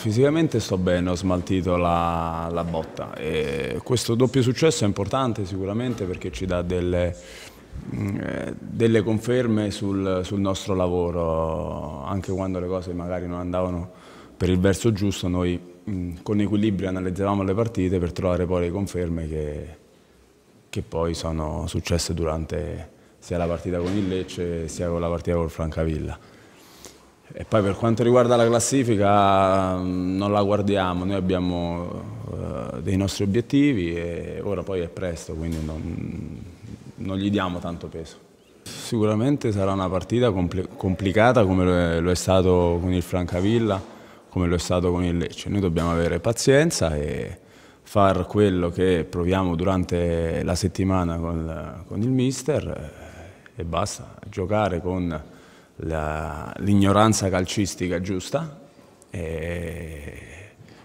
Fisicamente sto bene, ho smaltito la, la botta e questo doppio successo è importante sicuramente perché ci dà delle, mm, eh, delle conferme sul, sul, nostro lavoro, anche quando le cose magari non andavano per il verso giusto, noi mm, con equilibrio analizzavamo le partite per trovare poi le conferme che, che poi sono successe durante sia la partita con il Lecce sia con la partita con Francavilla. E poi per quanto riguarda la classifica mm, non la guardiamo, noi abbiamo uh, dei nostri obiettivi e ora poi è presto, quindi non, non gli diamo tanto peso. Sicuramente sarà una partita compl complicata come lo è, lo è, stato con il Francavilla, come lo è stato con il Lecce. Noi dobbiamo avere pazienza e far quello che proviamo durante la settimana con, con il mister eh, e basta, giocare con l'ignoranza calcistica giusta,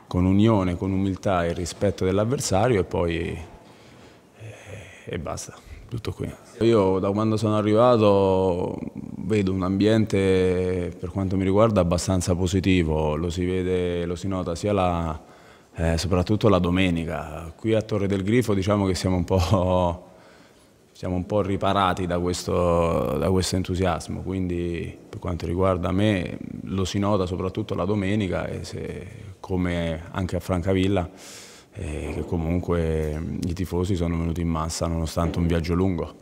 con unione, con umiltà e rispetto dell'avversario e poi eh, e basta, tutto qui. Io da quando sono arrivato vedo un ambiente per quanto mi riguarda abbastanza positivo, lo si vede, lo si nota sia la, eh, soprattutto la domenica. Qui a Torre del Grifo diciamo che siamo un po' siamo un po' riparati da questo, da questo, entusiasmo, quindi per quanto riguarda me lo si nota soprattutto la domenica, se, come anche a Francavilla, eh, che comunque i tifosi sono venuti in massa nonostante un viaggio lungo.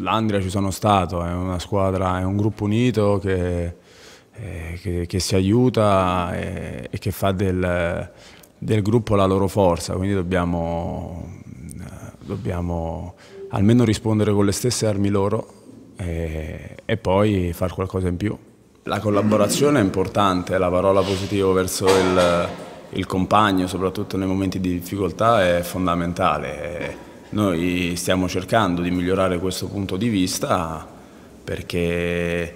L'Andria ci sono stato, è una squadra, è un gruppo unito che, eh, che, che si aiuta e, eh, e che fa del, del, gruppo la loro forza, quindi dobbiamo, dobbiamo almeno rispondere con le stesse armi loro e, eh, e poi fare qualcosa in più. La collaborazione è importante, la parola positiva verso il, il, compagno, soprattutto nei momenti di difficoltà, è fondamentale. Noi stiamo cercando di migliorare questo punto di vista perché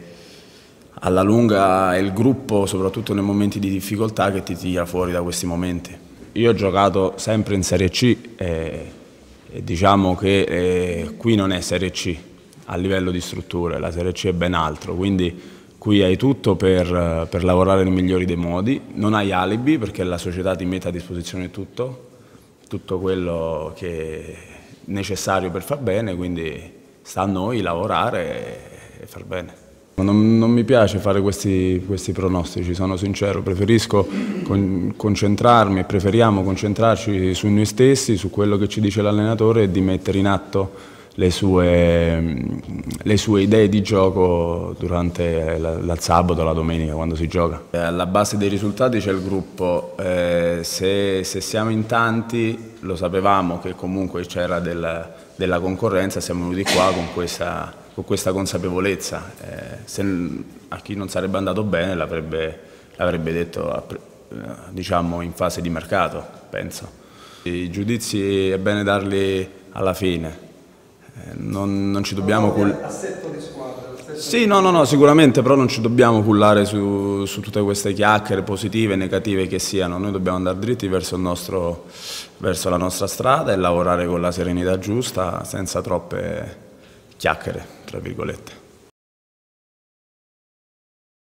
alla lunga è il gruppo, soprattutto nei momenti di difficoltà, che ti tira fuori da questi momenti. Io ho giocato sempre in Serie C e diciamo che eh, qui non è Serie C a livello di strutture, la Serie C è ben altro, quindi qui hai tutto per, eh, per lavorare nei migliori dei modi, non hai alibi perché la società ti mette a disposizione tutto, tutto quello che è necessario per far bene, quindi sta a noi lavorare e far bene. Ecco, non, non, mi piace fare questi, questi, pronostici, sono sincero, preferisco con, concentrarmi, preferiamo concentrarci su noi stessi, su quello che ci dice l'allenatore e di mettere in atto le sue, le sue idee di gioco durante la, la sabato, la domenica, quando si gioca. Alla base dei risultati c'è il gruppo, eh, se, se, siamo in tanti lo sapevamo che comunque c'era della, della concorrenza, siamo venuti qua con questa con questa consapevolezza. Eh, se, a chi non sarebbe andato bene l'avrebbe, detto eh, diciamo, in fase di mercato, penso. I giudizi è bene darli alla fine. Eh, non, non, ci dobbiamo... Cul- sì, no, no, no, sicuramente, però non ci dobbiamo cullare su, su, tutte queste chiacchiere positive, e negative che siano. Noi dobbiamo andare dritti verso, nostro, verso la nostra strada e lavorare con la serenità giusta, senza troppe chiacchiere tra virgolette.